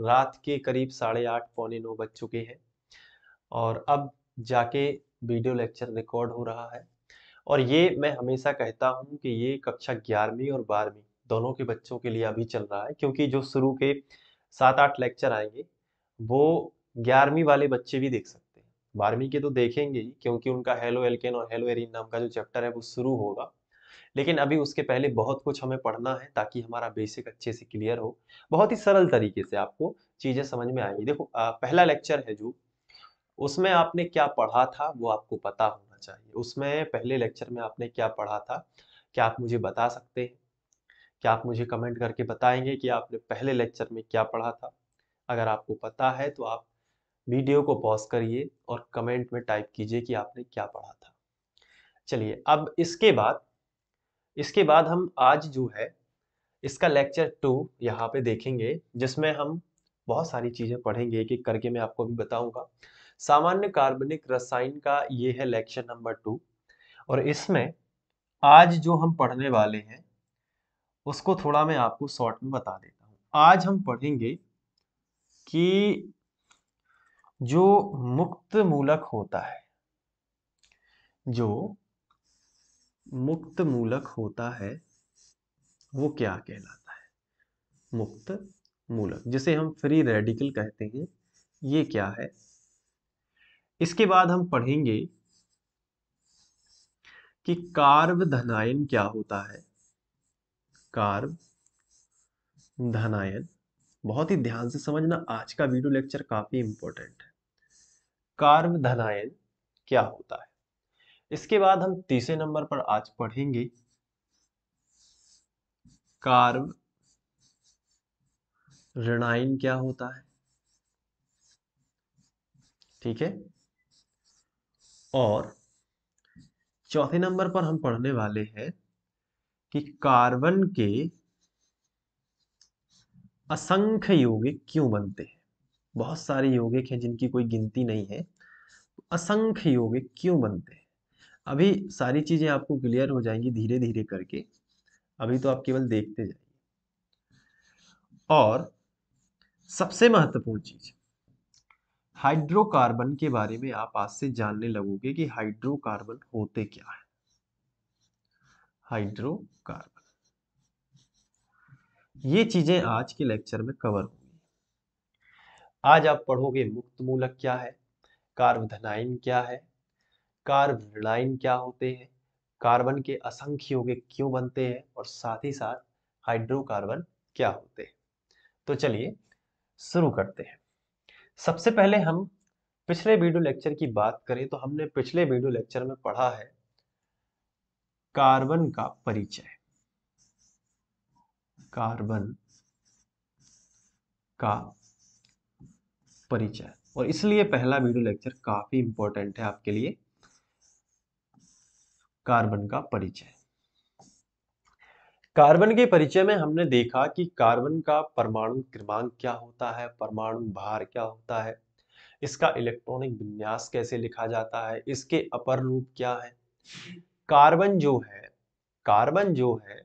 रात के करीब साढ़े आठ पौने नौ बज चुके हैं और अब जाके वीडियो लेक्चर रिकॉर्ड हो रहा है और ये मैं हमेशा कहता हूँ कि ये कक्षा ग्यारहवीं और बारहवीं दोनों के बच्चों के लिए अभी चल रहा है क्योंकि जो शुरू के सात आठ लेक्चर आएंगे वो ग्यारहवीं वाले बच्चे भी देख सकते हैं बारहवीं के तो देखेंगे ही क्योंकि उनका हेलो एल्केन और हेलो एरिन नाम का जो चैप्टर है वो शुरू होगा लेकिन अभी उसके पहले बहुत कुछ हमें पढ़ना है ताकि हमारा बेसिक अच्छे से क्लियर हो बहुत ही सरल तरीके से आपको चीज़ें समझ में आएंगी देखो आ, पहला लेक्चर है जो उसमें आपने क्या पढ़ा था वो आपको पता होना चाहिए उसमें पहले लेक्चर में आपने क्या पढ़ा था क्या आप मुझे बता सकते हैं क्या आप मुझे कमेंट करके बताएंगे कि आपने पहले लेक्चर में क्या पढ़ा था अगर आपको पता है तो आप वीडियो को पॉज करिए और कमेंट में टाइप कीजिए कि आपने क्या पढ़ा था चलिए अब इसके बाद इसके बाद हम आज जो है इसका लेक्चर टू यहाँ पे देखेंगे जिसमें हम बहुत सारी चीज़ें पढ़ेंगे एक एक करके मैं आपको भी बताऊंगा सामान्य कार्बनिक रसायन का ये है लेक्चर नंबर टू और इसमें आज जो हम पढ़ने वाले हैं उसको थोड़ा मैं आपको शॉर्ट में बता देता हूँ आज हम पढ़ेंगे कि जो मुक्त मूलक होता है जो मुक्त मूलक होता है वो क्या कहलाता है मुक्त मूलक जिसे हम फ्री रेडिकल कहते हैं ये क्या है इसके बाद हम पढ़ेंगे कि कार्ब धनायन क्या होता है कार्ब धनायन बहुत ही ध्यान से समझना आज का वीडियो लेक्चर काफी इंपॉर्टेंट है कार्बधनायन क्या होता है इसके बाद हम तीसरे नंबर पर आज पढ़ेंगे कार्ब ऋणाइन क्या होता है ठीक है और चौथे नंबर पर हम पढ़ने वाले हैं कि कार्बन के असंख्य यौगिक क्यों बनते हैं बहुत सारे यौगिक हैं जिनकी कोई गिनती नहीं है असंख्य यौगिक क्यों बनते हैं अभी सारी चीज़ें आपको क्लियर हो जाएंगी धीरे धीरे करके अभी तो आप केवल देखते जाइए और सबसे महत्वपूर्ण चीज हाइड्रोकार्बन के बारे में आप आज से जानने लगोगे कि हाइड्रोकार्बन होते क्या है हाइड्रोकार्बन ये चीजें आज के लेक्चर में कवर होंगी आज आप पढ़ोगे मुक्त मूलक क्या है कार्बधनाइन क्या है कार्ब लाइन क्या होते हैं कार्बन के असंख्य यौगे क्यों बनते हैं और साथ ही साथ हाइड्रोकार्बन क्या होते हैं तो चलिए शुरू करते हैं सबसे पहले हम पिछले वीडियो लेक्चर की बात करें तो हमने पिछले वीडियो लेक्चर में पढ़ा है कार्बन का परिचय कार्बन का परिचय और इसलिए पहला वीडियो लेक्चर काफी इंपॉर्टेंट है आपके लिए कार्बन का परिचय कार्बन के परिचय में हमने देखा कि कार्बन का परमाणु क्रमांक क्या होता है परमाणु भार क्या होता है इसका इलेक्ट्रॉनिक विन्यास कैसे लिखा जाता है इसके अपर रूप क्या है कार्बन जो है कार्बन जो है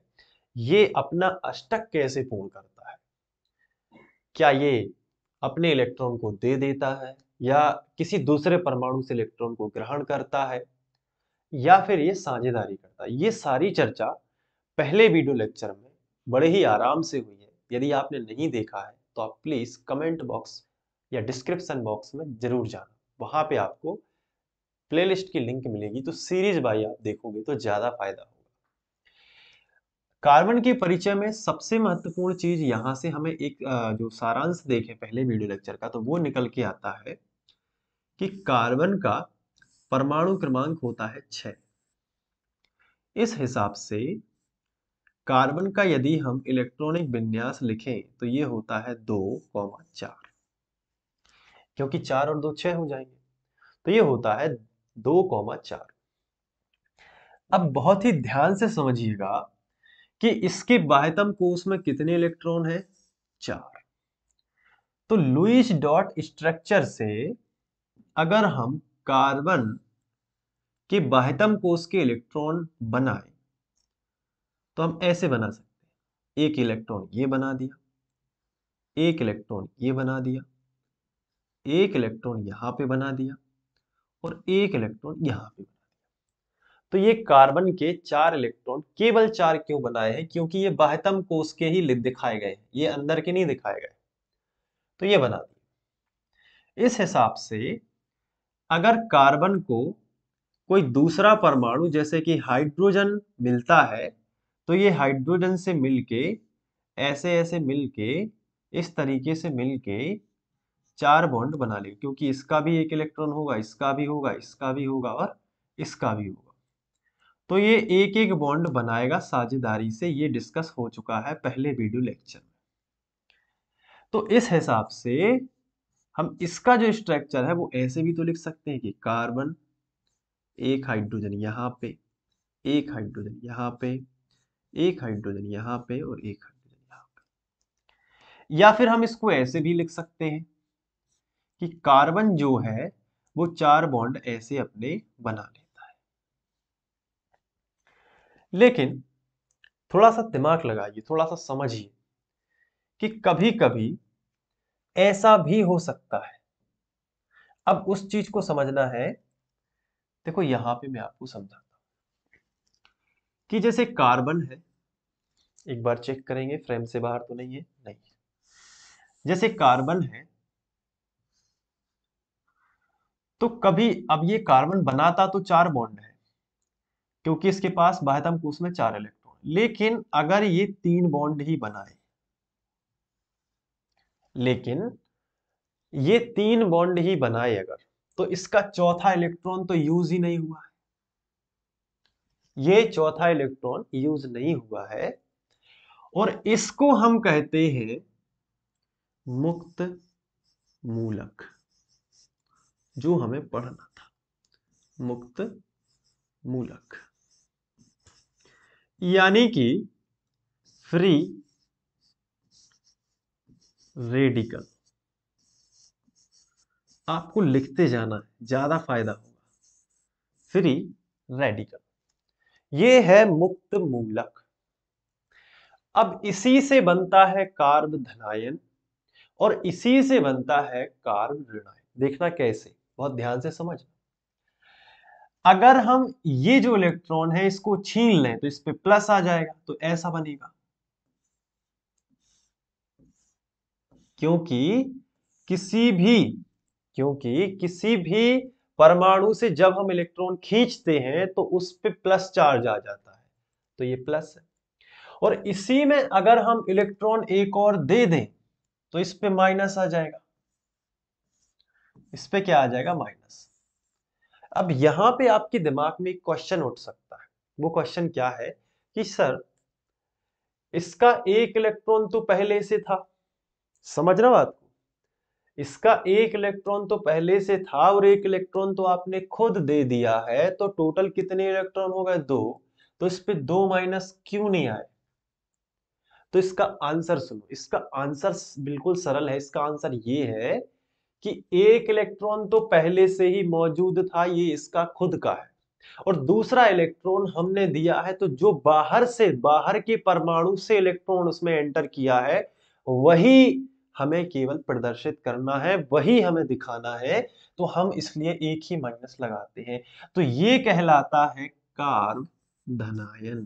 ये अपना अष्टक कैसे पूर्ण करता है क्या ये अपने इलेक्ट्रॉन को दे देता है या किसी दूसरे परमाणु से इलेक्ट्रॉन को ग्रहण करता है या फिर ये साझेदारी करता है ये सारी चर्चा पहले वीडियो लेक्चर में बड़े ही आराम से हुई है यदि आपने नहीं देखा है तो आप प्लीज़ कमेंट बॉक्स या डिस्क्रिप्शन बॉक्स में ज़रूर जाना वहां पे आपको प्लेलिस्ट की लिंक मिलेगी तो सीरीज बाई आप देखोगे तो ज़्यादा फायदा होगा कार्बन के परिचय में सबसे महत्वपूर्ण चीज यहां से हमें एक जो सारांश देखे पहले वीडियो लेक्चर का तो वो निकल के आता है कि कार्बन का परमाणु क्रमांक होता है छ इस हिसाब से कार्बन का यदि हम इलेक्ट्रॉनिक विन्यास लिखें तो ये होता है दो कौमा चार क्योंकि चार और दो छह हो जाएंगे तो ये होता है दो कौमा चार अब बहुत ही ध्यान से समझिएगा कि इसके बाह्यतम कोष में कितने इलेक्ट्रॉन हैं चार तो लुइस डॉट स्ट्रक्चर से अगर हम कार्बन के बाह्यतम कोष के इलेक्ट्रॉन बनाए तो हम ऐसे बना सकते हैं एक इलेक्ट्रॉन ये बना दिया एक इलेक्ट्रॉन ये बना दिया एक इलेक्ट्रॉन यहां पे बना दिया और एक इलेक्ट्रॉन यहां पे बना दिया तो ये कार्बन के चार इलेक्ट्रॉन केवल चार क्यों बनाए हैं क्योंकि ये बाह्यतम कोष के ही दिखाए गए हैं ये अंदर के नहीं दिखाए गए तो ये बना दिया इस हिसाब से अगर कार्बन को कोई दूसरा परमाणु जैसे कि हाइड्रोजन मिलता है तो ये हाइड्रोजन से मिलके ऐसे ऐसे मिलके इस तरीके से मिलके चार बॉन्ड बना ले क्योंकि इसका भी एक इलेक्ट्रॉन होगा इसका भी होगा इसका भी होगा और इसका भी होगा तो ये एक एक बॉन्ड बनाएगा साझेदारी से ये डिस्कस हो चुका है पहले वीडियो लेक्चर में तो इस हिसाब से हम इसका जो स्ट्रक्चर है वो ऐसे भी तो लिख सकते हैं कि कार्बन एक हाइड्रोजन यहाँ पे एक हाइड्रोजन यहाँ पे एक हाइड्रोजन यहाँ पे और एक हाइड्रोजन यहाँ पे या फिर हम इसको ऐसे भी लिख सकते हैं कि कार्बन जो है वो चार बॉन्ड ऐसे अपने बना लेता है लेकिन थोड़ा सा दिमाग लगाइए थोड़ा सा समझिए कि कभी कभी ऐसा भी हो सकता है अब उस चीज को समझना है देखो यहां पे मैं आपको समझाता हूं कि जैसे कार्बन है एक बार चेक करेंगे फ्रेम से बाहर तो नहीं है नहीं जैसे कार्बन है तो कभी अब ये कार्बन बनाता तो चार बॉन्ड है क्योंकि इसके पास बाहतम कोष में चार इलेक्ट्रॉन लेकिन अगर ये तीन बॉन्ड ही बनाए लेकिन ये तीन बॉन्ड ही बनाए अगर तो इसका चौथा इलेक्ट्रॉन तो यूज ही नहीं हुआ है ये चौथा इलेक्ट्रॉन यूज नहीं हुआ है और इसको हम कहते हैं मुक्त मूलक जो हमें पढ़ना था मुक्त मूलक यानी कि फ्री रेडिकल आपको लिखते जाना है ज्यादा फायदा होगा फ्री रेडिकल ये है मुक्त मूलक अब इसी से बनता है कार्ब धनायन और इसी से बनता है कार्ब ऋणायन देखना कैसे बहुत ध्यान से समझना अगर हम ये जो इलेक्ट्रॉन है इसको छीन लें तो इस पे प्लस आ जाएगा तो ऐसा बनेगा क्योंकि किसी भी क्योंकि किसी भी परमाणु से जब हम इलेक्ट्रॉन खींचते हैं तो उस पर प्लस चार्ज आ जाता है तो ये प्लस है और इसी में अगर हम इलेक्ट्रॉन एक और दे दें तो इस पे माइनस आ जाएगा इस पे क्या आ जाएगा माइनस अब यहां पे आपके दिमाग में एक क्वेश्चन उठ सकता है वो क्वेश्चन क्या है कि सर इसका एक इलेक्ट्रॉन तो पहले से था समझना बात को इसका एक इलेक्ट्रॉन तो पहले से था और एक इलेक्ट्रॉन तो आपने खुद दे दिया है तो टोटल कितने इलेक्ट्रॉन हो गए दो तो इस पे दो माइनस क्यों नहीं आए तो इसका आंसर सुनो इसका आंसर बिल्कुल सरल है इसका आंसर ये है कि एक इलेक्ट्रॉन तो पहले से ही मौजूद था ये इसका खुद का है और दूसरा इलेक्ट्रॉन हमने दिया है तो जो बाहर से बाहर के परमाणु से इलेक्ट्रॉन उसमें एंटर किया है वही हमें केवल प्रदर्शित करना है वही हमें दिखाना है तो हम इसलिए एक ही माइनस लगाते हैं तो ये कहलाता है कार्ब धनायन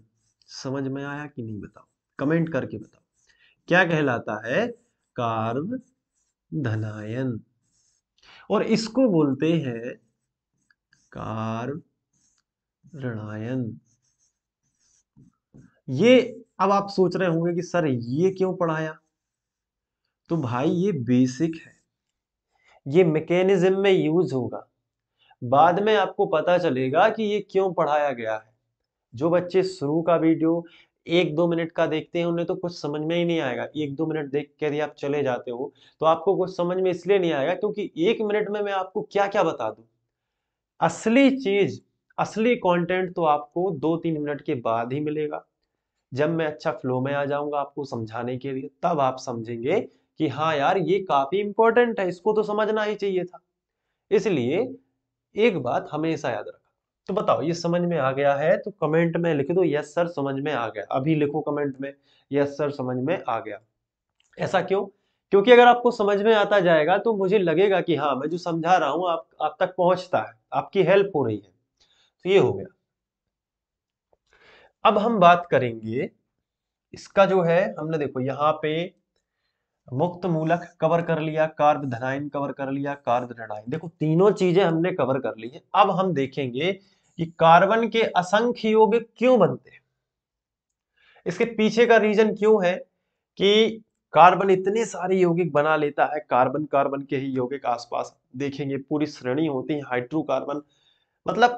समझ में आया कि नहीं बताओ कमेंट करके बताओ क्या कहलाता है कार्ब धनायन और इसको बोलते हैं कार्ब ऋणायन ये अब आप सोच रहे होंगे कि सर ये क्यों पढ़ाया तो भाई ये बेसिक है ये मैकेनिज्म में यूज होगा बाद हाँ। में आपको पता चलेगा कि ये क्यों पढ़ाया गया है जो बच्चे शुरू का वीडियो एक दो मिनट का देखते हैं उन्हें तो कुछ समझ में ही नहीं आएगा एक दो मिनट देख के यदि आप चले जाते हो तो आपको कुछ समझ में इसलिए नहीं आएगा क्योंकि एक मिनट में मैं आपको क्या क्या बता दू असली चीज असली कंटेंट तो आपको दो तीन मिनट के बाद ही मिलेगा जब मैं अच्छा फ्लो में आ जाऊंगा आपको समझाने के लिए तब आप समझेंगे कि हाँ यार ये काफी इंपॉर्टेंट है इसको तो समझना ही चाहिए था इसलिए हम्म। एक बात हमेशा याद रखना तो बताओ ये समझ में आ गया है तो कमेंट में लिख दो यस सर समझ में आ गया अभी लिखो कमेंट में यस सर समझ में आ गया ऐसा क्यों क्योंकि अगर आपको समझ में आता जाएगा तो मुझे लगेगा कि हाँ मैं जो समझा रहा हूं आप, आप तक पहुंचता है आपकी हेल्प हो रही है तो ये हो गया अब हम बात करेंगे इसका जो है हमने देखो यहां पे मुक्त मूलक कवर कर लिया कार्ब धनाइन कवर कर लिया कार्ब ऋणाइन देखो तीनों चीजें हमने कवर कर ली है अब हम देखेंगे कि कार्बन के असंख्य योग क्यों बनते हैं इसके पीछे का रीजन क्यों है कि कार्बन इतने सारे यौगिक बना लेता है कार्बन कार्बन के ही यौगिक आसपास देखेंगे पूरी श्रेणी होती है हाइड्रोकार्बन मतलब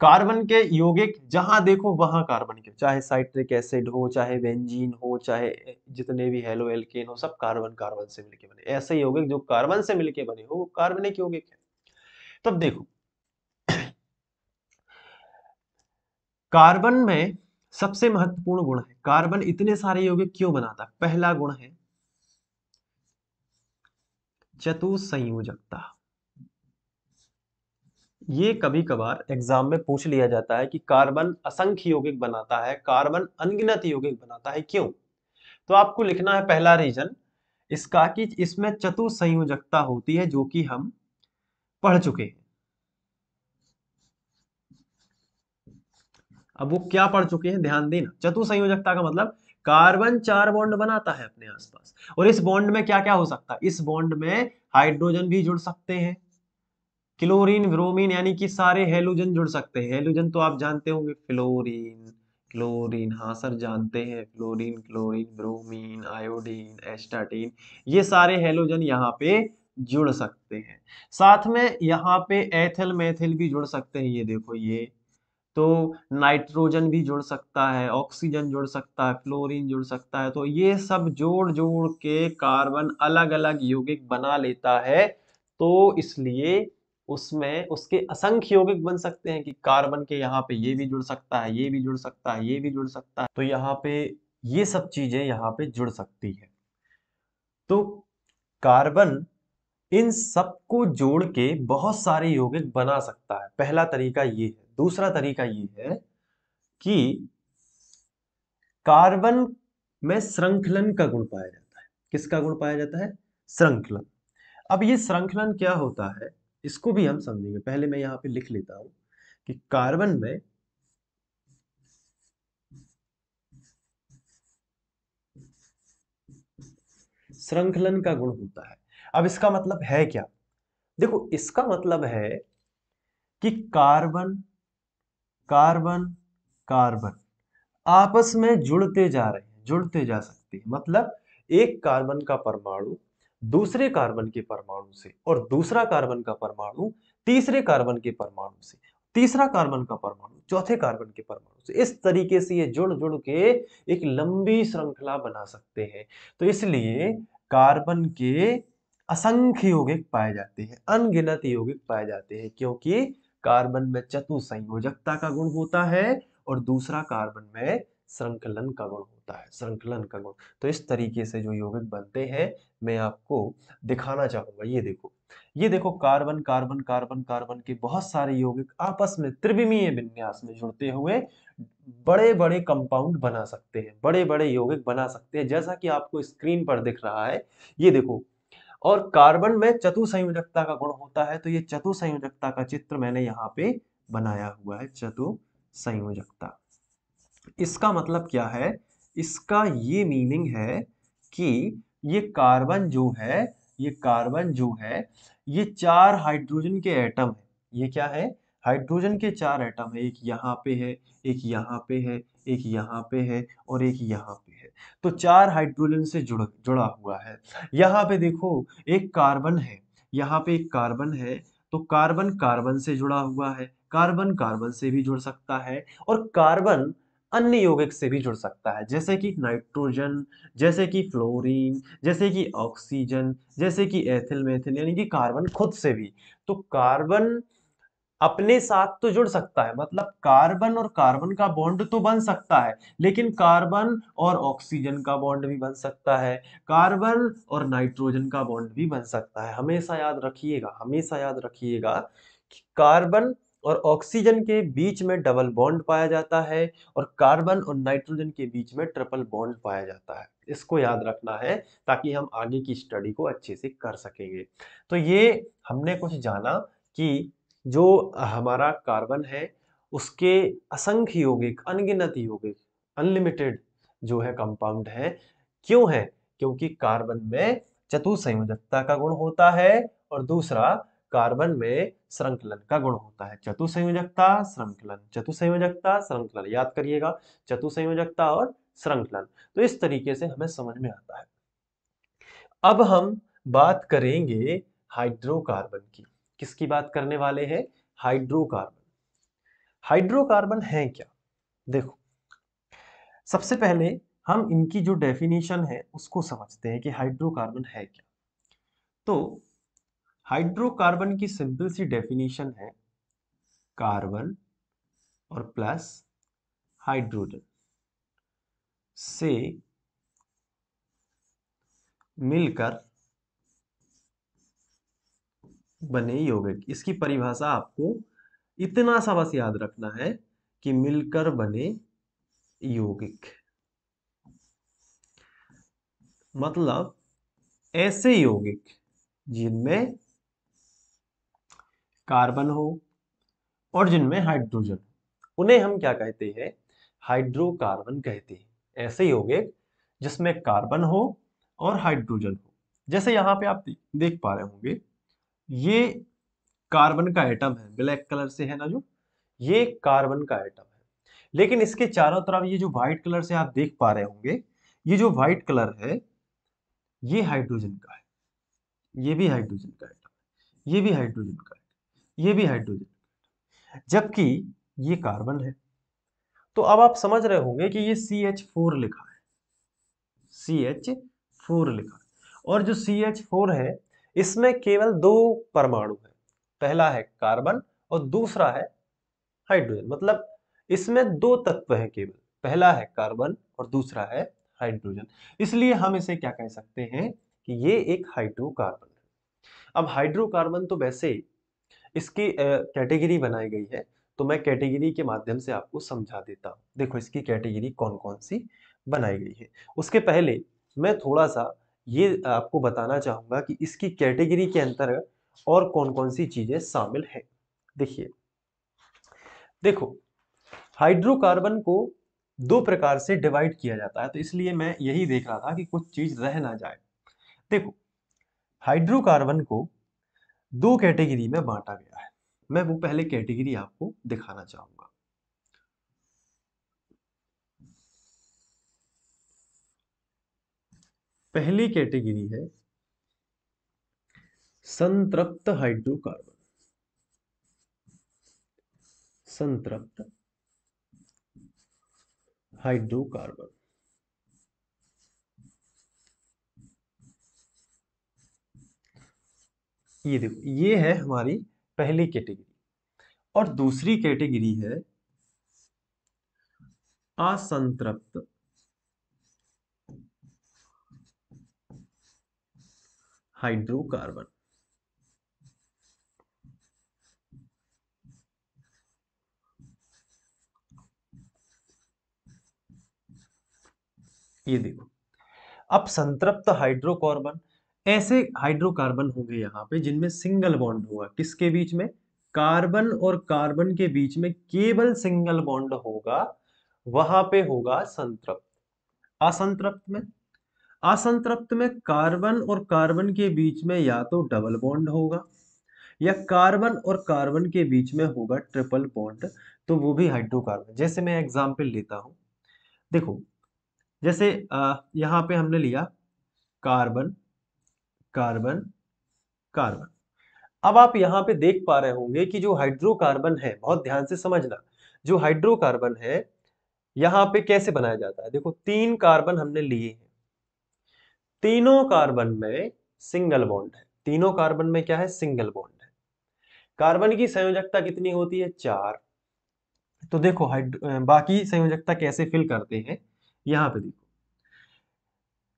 कार्बन के यौगिक जहां देखो वहां कार्बन के चाहे साइट्रिक एसिड हो चाहे बेंजीन हो चाहे जितने भी हेलो एल्केन हो सब कार्बन कार्बन से मिलके बने ऐसे यौगिक जो कार्बन से मिलके बने हो वो कार्बनिक यौगिक है तब देखो कार्बन में सबसे महत्वपूर्ण गुण है कार्बन इतने सारे यौगिक क्यों बनाता पहला गुण है चतुसंयोजकता ये कभी कभार एग्जाम में पूछ लिया जाता है कि कार्बन असंख्य यौगिक बनाता है कार्बन अनगिनत यौगिक बनाता है क्यों तो आपको लिखना है पहला रीजन इसका कि इसमें चतु संयोजकता होती है जो कि हम पढ़ चुके हैं अब वो क्या पढ़ चुके हैं ध्यान देना चतु संयोजकता का मतलब कार्बन चार बॉन्ड बनाता है अपने आसपास और इस बॉन्ड में क्या क्या हो सकता है इस बॉन्ड में हाइड्रोजन भी जुड़ सकते हैं क्लोरीन ब्रोमीन यानी कि सारे हेलोजन जुड़ सकते हैं हेलोजन तो आप जानते होंगे फ्लोरीन क्लोरीन हाँ सर जानते हैं fluorine chlorine bromine iodine astatine ये सारे हेलोजन यहाँ पे जुड़ सकते हैं साथ में यहाँ पे एथल मैथिल भी जुड़ सकते हैं ये देखो ये तो नाइट्रोजन भी जुड़ सकता है ऑक्सीजन जुड़ सकता है फ्लोरीन जुड़ सकता है तो ये सब जोड़ जोड़ के कार्बन अलग अलग यौगिक बना लेता है तो इसलिए उसमें उसके असंख्य यौगिक बन सकते हैं कि कार्बन के यहाँ पे ये भी जुड़ सकता है ये भी जुड़ सकता है ये भी जुड़ सकता है तो यहाँ पे ये सब चीजें यहाँ पे जुड़ सकती है तो कार्बन इन सबको जोड़ के बहुत सारे यौगिक बना सकता है पहला तरीका ये है दूसरा तरीका ये है कि कार्बन में श्रृंखलन का गुण पाया जाता है किसका गुण पाया जाता है श्रृंखलन अब ये श्रृंखलन क्या होता है इसको भी हम समझेंगे पहले मैं यहां पे लिख लेता हूं कि कार्बन में श्रृंखलन का गुण होता है अब इसका मतलब है क्या देखो इसका मतलब है कि कार्बन कार्बन कार्बन आपस में जुड़ते जा रहे हैं जुड़ते जा सकते हैं मतलब एक कार्बन का परमाणु दूसरे कार्बन के परमाणु से और दूसरा कार्बन का परमाणु तीसरे कार्बन के परमाणु से तीसरा कार्बन का परमाणु चौथे कार्बन के परमाणु से इस तरीके से ये जुड़ जुड़ के एक लंबी श्रृंखला बना सकते हैं तो इसलिए कार्बन के असंख्य यौगिक पाए जाते हैं अनगिनत यौगिक पाए जाते हैं क्योंकि कार्बन में चतु संयोजकता का गुण होता है और दूसरा कार्बन में श्रृंखलन का गुण होता है श्रृंखलन का गुण तो इस तरीके से जो यौगिक बनते हैं मैं आपको दिखाना चाहूंगा ये देखो ये देखो कार्बन कार्बन कार्बन कार्बन के बहुत सारे यौगिक आपस में त्रिविमीय विन्यास में जुड़ते हुए बड़े बड़े कंपाउंड बना सकते हैं बड़े बड़े यौगिक बना सकते हैं जैसा कि आपको स्क्रीन पर दिख रहा है ये देखो और कार्बन में चतुसंयोजकता का गुण होता है तो ये चतुसंयोजकता का चित्र मैंने यहाँ पे बनाया हुआ है चतुसंयोजकता इसका मतलब क्या है इसका ये मीनिंग है कि ये कार्बन जो है ये कार्बन जो है ये चार हाइड्रोजन के एटम है ये क्या है हाइड्रोजन के चार एटम है एक यहाँ पे है एक यहाँ पे है एक यहाँ पे है और एक यहाँ पे है तो चार हाइड्रोजन से जुड़ जुड़ा हुआ है यहाँ पे देखो एक कार्बन है यहाँ पे एक कार्बन है तो कार्बन कार्बन से जुड़ा हुआ है कार्बन कार्बन से भी जुड़ सकता है और कार्बन अन्य यौगिक से भी जुड़ सकता है जैसे कि नाइट्रोजन जैसे कि फ्लोरीन जैसे कि ऑक्सीजन जैसे कि एथिल मेथिल यानी कि कार्बन खुद से भी तो कार्बन अपने साथ तो जुड़ सकता है मतलब कार्बन और कार्बन का बॉन्ड तो बन सकता है लेकिन कार्बन और ऑक्सीजन का बॉन्ड भी बन सकता है कार्बन और नाइट्रोजन का बॉन्ड भी बन सकता है हमेशा याद रखिएगा हमेशा याद रखिएगा कि कार्बन और ऑक्सीजन के बीच में डबल बॉन्ड पाया जाता है और कार्बन और नाइट्रोजन के बीच में ट्रिपल बॉन्ड पाया जाता है इसको याद रखना है ताकि हम आगे की स्टडी को अच्छे से कर सकेंगे तो ये हमने कुछ जाना कि जो हमारा कार्बन है उसके असंख्य यौगिक अनगिनत यौगिक अनलिमिटेड जो है कंपाउंड है क्यों है क्योंकि कार्बन में चतुसंयोजकता का गुण होता है और दूसरा कार्बन में श्रृंखलन का गुण होता है चतुसंयोजकता संयोजकता श्रृंखलन चतु श्रृंखलन याद करिएगा चतुसंयोजकता और श्रृंखलन तो इस तरीके से हमें समझ में आता है अब हम बात करेंगे हाइड्रोकार्बन की किसकी बात करने वाले हैं हाइड्रोकार्बन हाइड्रोकार्बन है क्या देखो सबसे पहले हम इनकी जो डेफिनेशन है उसको समझते हैं कि हाइड्रोकार्बन है क्या तो हाइड्रोकार्बन की सिंपल सी डेफिनेशन है कार्बन और प्लस हाइड्रोजन से मिलकर बने यौगिक इसकी परिभाषा आपको इतना सा बस याद रखना है कि मिलकर बने यौगिक मतलब ऐसे यौगिक जिनमें कार्बन हो और जिनमें हाइड्रोजन उन्हें हम क्या कहते हैं हाइड्रोकार्बन कहते हैं ऐसे यौगिक जिसमें कार्बन हो और हाइड्रोजन हो जैसे यहाँ पे आप देख पा रहे होंगे ये कार्बन का आइटम है ब्लैक कलर से है ना जो ये कार्बन का आइटम है लेकिन इसके चारों तरफ ये जो व्हाइट कलर से आप देख पा रहे होंगे ये जो व्हाइट कलर है ये हाइड्रोजन का है ये भी हाइड्रोजन का आइटम है ये भी हाइड्रोजन का ये भी हाइड्रोजन जबकि ये कार्बन है तो अब आप समझ रहे होंगे कि ये सी एच फोर लिखा है सी एच फोर लिखा है और जो सी एच फोर है इसमें केवल दो परमाणु है पहला है कार्बन और दूसरा है हाइड्रोजन मतलब इसमें दो तत्व है केवल पहला है कार्बन और दूसरा है हाइड्रोजन इसलिए हम इसे क्या कह सकते हैं कि ये एक हाइड्रोकार्बन है अब हाइड्रोकार्बन तो वैसे ही इसकी कैटेगरी बनाई गई है तो मैं कैटेगरी के माध्यम से आपको समझा देता हूँ देखो इसकी कैटेगरी कौन कौन सी बनाई गई है उसके पहले मैं थोड़ा सा ये आपको बताना चाहूँगा कि इसकी कैटेगरी के अंतर्गत और कौन कौन सी चीज़ें शामिल हैं देखिए देखो हाइड्रोकार्बन को दो प्रकार से डिवाइड किया जाता है तो इसलिए मैं यही देख रहा था कि कुछ चीज़ रह ना जाए देखो हाइड्रोकार्बन को दो कैटेगरी में बांटा गया है मैं वो पहले कैटेगरी आपको दिखाना चाहूंगा पहली कैटेगरी है संतृप्त हाइड्रोकार्बन संतृप्त हाइड्रोकार्बन ये देखो ये है हमारी पहली कैटेगरी और दूसरी कैटेगरी है असंतृप्त हाइड्रोकार्बन ये देखो अब संतृप्त हाइड्रोकार्बन ऐसे हाइड्रोकार्बन होंगे यहाँ पे जिनमें सिंगल बॉन्ड होगा किसके बीच में कार्बन और कार्बन के बीच में केवल सिंगल बॉन्ड होगा वहां पे होगा संतृप्त असंतृप्त में असंतृप्त में कार्बन और कार्बन के बीच में या तो डबल बॉन्ड होगा या कार्बन और कार्बन के बीच में होगा ट्रिपल बॉन्ड तो वो भी हाइड्रोकार्बन जैसे मैं एग्जाम्पल लेता हूं देखो जैसे यहां पे हमने लिया कार्बन कार्बन कार्बन अब आप यहां पे देख पा रहे होंगे कि जो हाइड्रोकार्बन है बहुत ध्यान से समझना जो हाइड्रोकार्बन है यहां पे कैसे बनाया जाता है देखो तीन कार्बन हमने लिए हैं तीनों कार्बन में सिंगल बॉन्ड है तीनों कार्बन में क्या है सिंगल बॉन्ड है कार्बन की संयोजकता कितनी होती है चार तो देखो हाइड्रो बाकी संयोजकता कैसे फिल करते हैं यहां पे देखो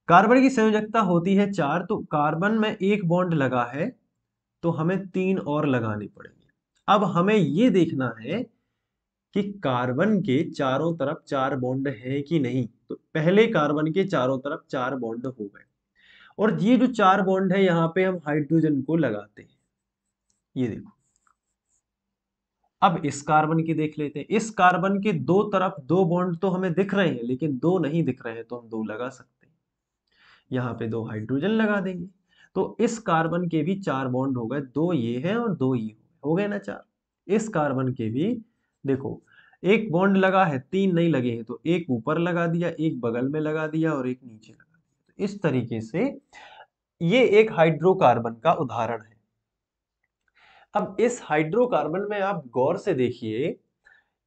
कार्बन की संयोजकता होती है चार तो कार्बन में एक बॉन्ड लगा है तो हमें तीन और लगाने पड़ेंगे अब हमें ये देखना है कि कार्बन के चारों तरफ चार बॉन्ड है कि नहीं तो पहले कार्बन के चारों तरफ चार बॉन्ड हो गए और ये जो चार बॉन्ड है यहां पे हम हाइड्रोजन को लगाते हैं ये देखो अब इस कार्बन की देख लेते हैं इस कार्बन के दो तरफ दो बॉन्ड तो हमें दिख रहे हैं लेकिन दो नहीं दिख रहे हैं तो हम दो लगा सकते यहाँ पे दो हाइड्रोजन लगा देंगे तो इस कार्बन के भी चार बॉन्ड हो गए दो ये हैं और दो ये हो गए ना चार इस कार्बन के भी देखो एक बॉन्ड लगा है तीन नहीं लगे हैं तो एक ऊपर लगा दिया एक बगल में लगा दिया और एक नीचे लगा दिया तो इस तरीके से ये एक हाइड्रोकार्बन का उदाहरण है अब इस हाइड्रोकार्बन में आप गौर से देखिए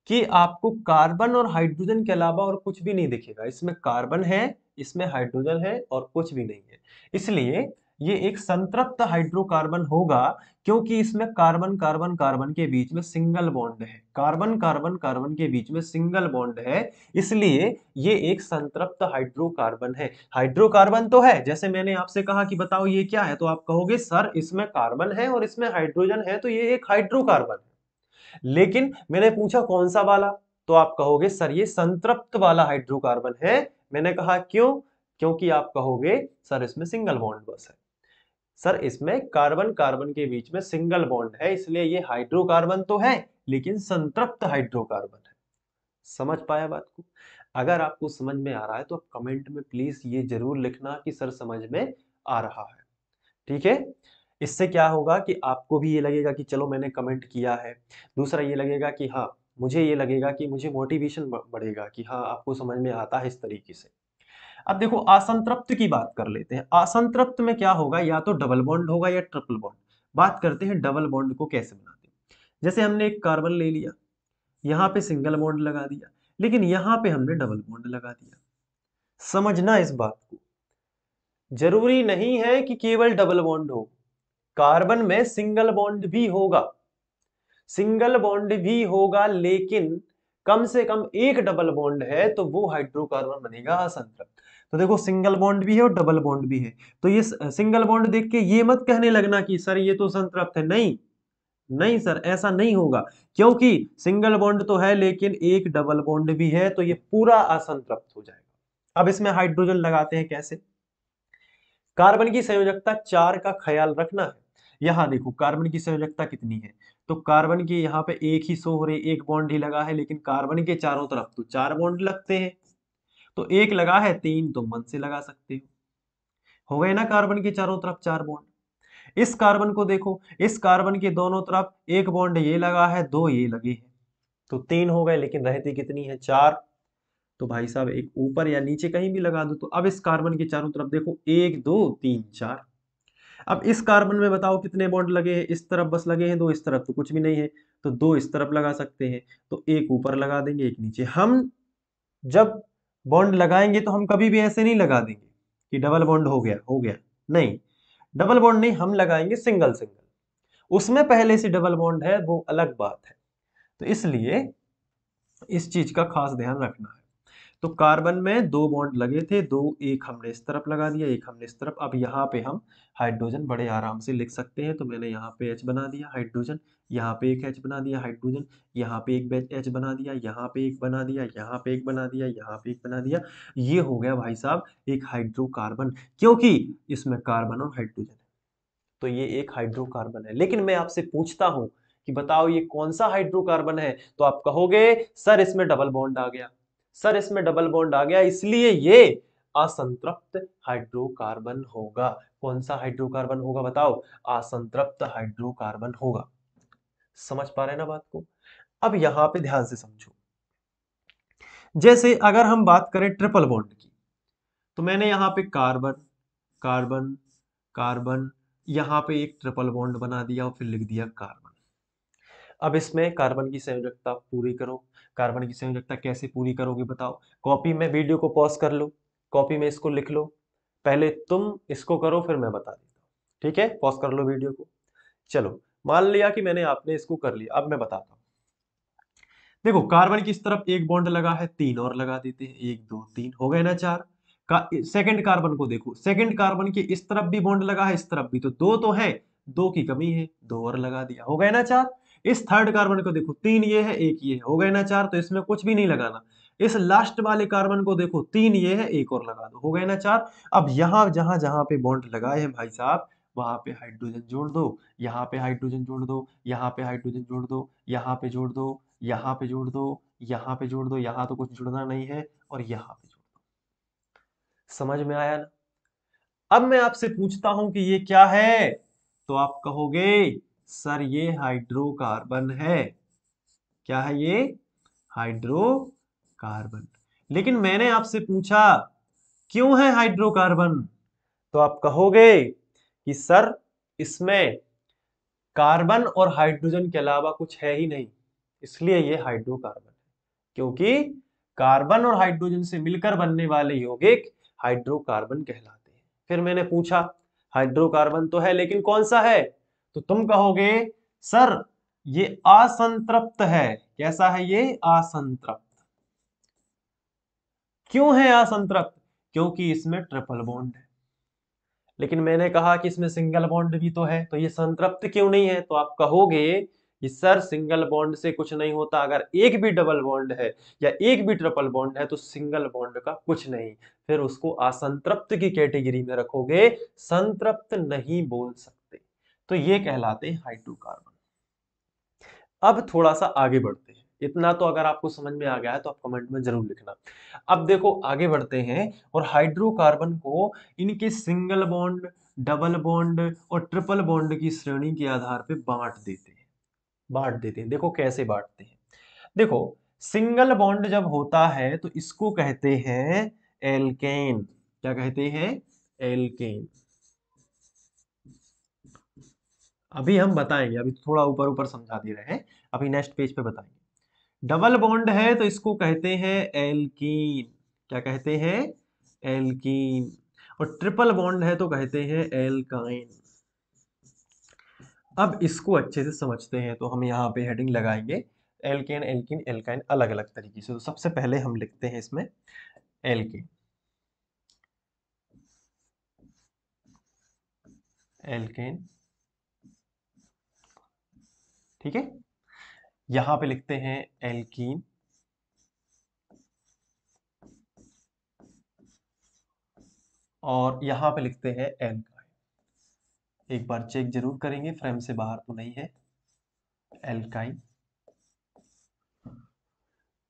कि आपको कार्बन और हाइड्रोजन के अलावा और कुछ भी नहीं दिखेगा इसमें कार्बन है इसमें हाइड्रोजन है और कुछ भी नहीं है इसलिए ये एक संतृप्त हाइड्रोकार्बन होगा क्योंकि इसमें कार्बन कार्बन कार्बन के बीच में सिंगल बॉन्ड है कार्बन कार्बन कार्बन के बीच में सिंगल बॉन्ड है इसलिए ये एक संतृप्त हाइड्रोकार्बन है हाइड्रोकार्बन तो है जैसे मैंने आपसे कहा कि बताओ ये क्या है तो आप कहोगे सर इसमें कार्बन है और इसमें हाइड्रोजन है तो ये एक हाइड्रोकार्बन है लेकिन मैंने पूछा कौन सा वाला तो आप कहोगे सर ये संतृप्त वाला हाइड्रोकार्बन है मैंने कहा क्यों क्योंकि आप कहोगे सर इसमें सिंगल बॉन्ड बस है सर इसमें कार्बन कार्बन के बीच में सिंगल बॉन्ड है इसलिए ये हाइड्रोकार्बन तो है लेकिन संतृप्त हाइड्रोकार्बन है समझ पाया बात को अगर आपको समझ में आ रहा है तो आप कमेंट में प्लीज ये जरूर लिखना कि सर समझ में आ रहा है ठीक है इससे क्या होगा कि आपको भी ये लगेगा कि चलो मैंने कमेंट किया है दूसरा ये लगेगा कि हाँ मुझे ये लगेगा कि मुझे मोटिवेशन बढ़ेगा कि हाँ आपको समझ में आता है इस तरीके से अब देखो असंतृप्त की बात कर लेते हैं असंतृप्त में क्या होगा या तो डबल बॉन्ड होगा या ट्रिपल बॉन्ड बात करते हैं डबल बॉन्ड को कैसे बनाते हैं जैसे हमने एक कार्बन ले लिया यहाँ पे सिंगल बॉन्ड लगा दिया लेकिन यहाँ पे हमने डबल बॉन्ड लगा दिया समझना इस बात को जरूरी नहीं है कि केवल डबल बॉन्ड हो कार्बन में सिंगल बॉन्ड भी होगा सिंगल बॉन्ड भी होगा लेकिन कम से कम एक डबल बॉन्ड है तो वो हाइड्रोकार्बन बनेगा असंतृप्त तो देखो सिंगल बॉन्ड भी है और डबल बॉन्ड भी है तो ये सिंगल बॉन्ड देख के ये मत कहने लगना कि सर ये तो संतृप्त है नहीं नहीं सर ऐसा नहीं होगा क्योंकि सिंगल बॉन्ड तो है लेकिन एक डबल बॉन्ड भी है तो ये पूरा असंतृप्त हो जाएगा अब इसमें हाइड्रोजन लगाते हैं कैसे कार्बन की संयोजकता चार का ख्याल रखना है यहां देखो कार्बन की संयोजकता कितनी है तो कार्बन के यहाँ पे एक ही सो हो रही एक बॉन्ड ही लगा है लेकिन कार्बन के चारों तरफ तो चार बॉन्ड लगते हैं तो एक लगा है तीन तो मन से लगा सकते हो हो गए ना कार्बन के चारों तरफ चार बॉन्ड इस कार्बन को देखो इस कार्बन के दोनों तरफ एक बॉन्ड ये लगा है दो ये लगे हैं तो तीन हो गए लेकिन रहती कितनी है चार तो भाई साहब एक ऊपर या नीचे कहीं भी लगा दो तो अब इस कार्बन के चारों तरफ देखो एक दो तीन चार अब इस कार्बन में बताओ कितने बॉन्ड लगे हैं इस तरफ बस लगे हैं दो इस तरफ तो कुछ भी नहीं है तो दो इस तरफ लगा सकते हैं तो एक ऊपर लगा देंगे एक नीचे हम जब बॉन्ड लगाएंगे तो हम कभी भी ऐसे नहीं लगा देंगे कि डबल बॉन्ड हो गया हो गया नहीं डबल बॉन्ड नहीं हम लगाएंगे सिंगल सिंगल उसमें पहले से डबल बॉन्ड है वो अलग बात है तो इसलिए इस चीज का खास ध्यान रखना है तो कार्बन में दो बॉन्ड लगे थे दो एक हमने इस तरफ लगा दिया एक हमने इस तरफ अब यहाँ पे हम हाइड्रोजन बड़े आराम से लिख सकते हैं तो मैंने यहाँ पे एच बना दिया हाइड्रोजन यहाँ पे एक एच बना दिया हाइड्रोजन यहाँ पे एक एच बना दिया यहाँ पे एक बना दिया यहाँ पे एक बना दिया यहाँ पे एक बना दिया ये हो गया भाई साहब एक हाइड्रोकार्बन क्योंकि इसमें कार्बन और हाइड्रोजन है तो ये एक हाइड्रोकार्बन है लेकिन मैं आपसे पूछता हूँ कि बताओ ये कौन सा हाइड्रोकार्बन है तो आप कहोगे सर इसमें डबल बॉन्ड आ गया सर इसमें डबल बॉन्ड आ गया इसलिए ये असंतृप्त हाइड्रोकार्बन होगा कौन सा हाइड्रोकार्बन होगा बताओ असंतृप्त हाइड्रोकार्बन होगा समझ पा रहे ना बात को अब यहां पे ध्यान से समझो जैसे अगर हम बात करें ट्रिपल बॉन्ड की तो मैंने यहां पे कार्बन कार्बन कार्बन यहां पे एक ट्रिपल बॉन्ड बना दिया और फिर लिख दिया कार्बन अब इसमें कार्बन की संयोजकता पूरी करो कार्बन की संयोजकता कैसे पूरी करोगे बताओ कॉपी में वीडियो को पॉज कर लो कॉपी में इसको लिख लो पहले तुम इसको करो फिर मैं बता देता हूँ ठीक है पॉज कर लो वीडियो को चलो मान लिया कि मैंने आपने इसको कर लिया अब मैं बताता हूँ देखो कार्बन की इस तरफ एक बॉन्ड लगा है तीन और लगा देते हैं एक दो तीन हो गए ना चार का सेकंड कार्बन को देखो सेकंड कार्बन के इस तरफ भी बॉन्ड लगा है इस तरफ भी तो दो तो है दो की कमी है दो और लगा दिया हो गए ना चार इस थर्ड कार्बन को देखो तीन ये है एक ये है हो गए ना चार तो इसमें कुछ भी नहीं लगाना इस लास्ट वाले कार्बन को देखो तीन ये है एक और लगा दो हो गए ना चार अब यहाँ जहां जहां पे बॉन्ड लगाए हैं भाई साहब वहां पे हाइड्रोजन जोड़ दो यहाँ पे हाइड्रोजन जोड़ दो यहाँ पे हाइड्रोजन जोड़ दो यहाँ पे जोड़ दो यहाँ पे जोड़ दो यहाँ पे जोड़ दो यहाँ तो कुछ जुड़ना नहीं है और यहाँ पे जोड़ दो समझ में आया ना अब मैं आपसे पूछता हूं कि ये क्या है तो आप कहोगे सर ये हाइड्रोकार्बन है क्या है ये हाइड्रोकार्बन लेकिन मैंने आपसे पूछा क्यों है हाइड्रोकार्बन तो आप कहोगे कि सर इसमें कार्बन और हाइड्रोजन के अलावा कुछ है ही नहीं इसलिए ये हाइड्रोकार्बन है क्योंकि कार्बन और हाइड्रोजन से मिलकर बनने वाले यौगिक हाइड्रोकार्बन कहलाते हैं फिर मैंने पूछा हाइड्रोकार्बन तो है लेकिन कौन सा है तो तुम कहोगे सर ये असंतृप्त है कैसा है ये असंतृप्त क्यों है असंतृप्त क्योंकि इसमें ट्रिपल बॉन्ड है लेकिन मैंने कहा कि इसमें सिंगल बॉन्ड भी तो है तो ये संतृप्त क्यों नहीं है तो आप कहोगे कि सर सिंगल बॉन्ड से कुछ नहीं होता अगर एक भी डबल बॉन्ड है या एक भी ट्रिपल बॉन्ड है तो सिंगल बॉन्ड का कुछ नहीं फिर उसको असंतृप्त की कैटेगरी में रखोगे संतृप्त नहीं बोल सकते तो ये कहलाते हैं हाइड्रोकार्बन अब थोड़ा सा आगे बढ़ते हैं इतना तो अगर आपको समझ में आ गया है तो आप कमेंट में जरूर लिखना अब देखो आगे बढ़ते हैं और हाइड्रोकार्बन को इनके सिंगल बॉन्ड डबल बॉन्ड और ट्रिपल बॉन्ड की श्रेणी के आधार पर बांट देते हैं बांट देते हैं देखो कैसे बांटते हैं देखो सिंगल बॉन्ड जब होता है तो इसको कहते हैं एलकेन क्या कहते हैं एलकेन अभी हम बताएंगे अभी थोड़ा ऊपर ऊपर समझा दे रहे हैं अभी नेक्स्ट पेज पे बताएंगे डबल बॉन्ड है तो इसको कहते हैं एल्कीन क्या कहते हैं एल्कीन और ट्रिपल बॉन्ड है तो कहते हैं एल्काइन अब इसको अच्छे से समझते हैं तो हम यहाँ पे हेडिंग लगाएंगे एल्केन एल्किन एल्काइन अलग अलग तरीके से तो सबसे पहले हम लिखते हैं इसमें एल्केन एल्केन ठीक है यहां पे लिखते हैं एल्कीन और यहां पे लिखते हैं एल्काइन एक बार चेक जरूर करेंगे फ्रेम से बाहर तो नहीं है एल्काइन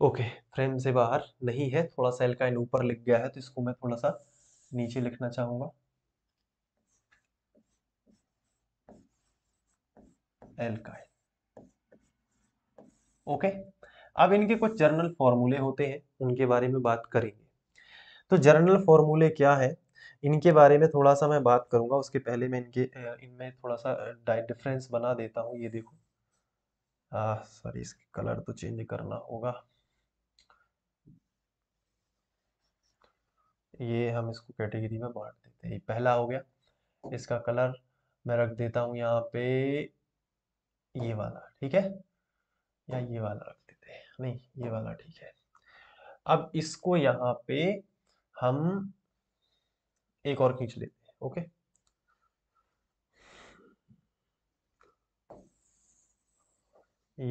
ओके फ्रेम से बाहर नहीं है थोड़ा सा एल्काइन ऊपर लिख गया है तो इसको मैं थोड़ा सा नीचे लिखना चाहूंगा एल्काइन ओके अब इनके कुछ जर्नल फॉर्मूले होते हैं उनके बारे में बात करेंगे तो जर्नल फॉर्मूले क्या है इनके बारे में थोड़ा सा मैं बात करूंगा उसके पहले मैं इनके इनमें थोड़ा सा डिफरेंस बना देता हूँ ये देखो सॉरी इसके कलर तो चेंज करना होगा ये हम इसको कैटेगरी में बांट देते हैं पहला हो गया इसका कलर मैं रख देता हूँ यहाँ पे ये वाला ठीक है या ये वाला रख देते नहीं ये वाला ठीक है अब इसको यहाँ पे हम एक और खींच लेते हैं ओके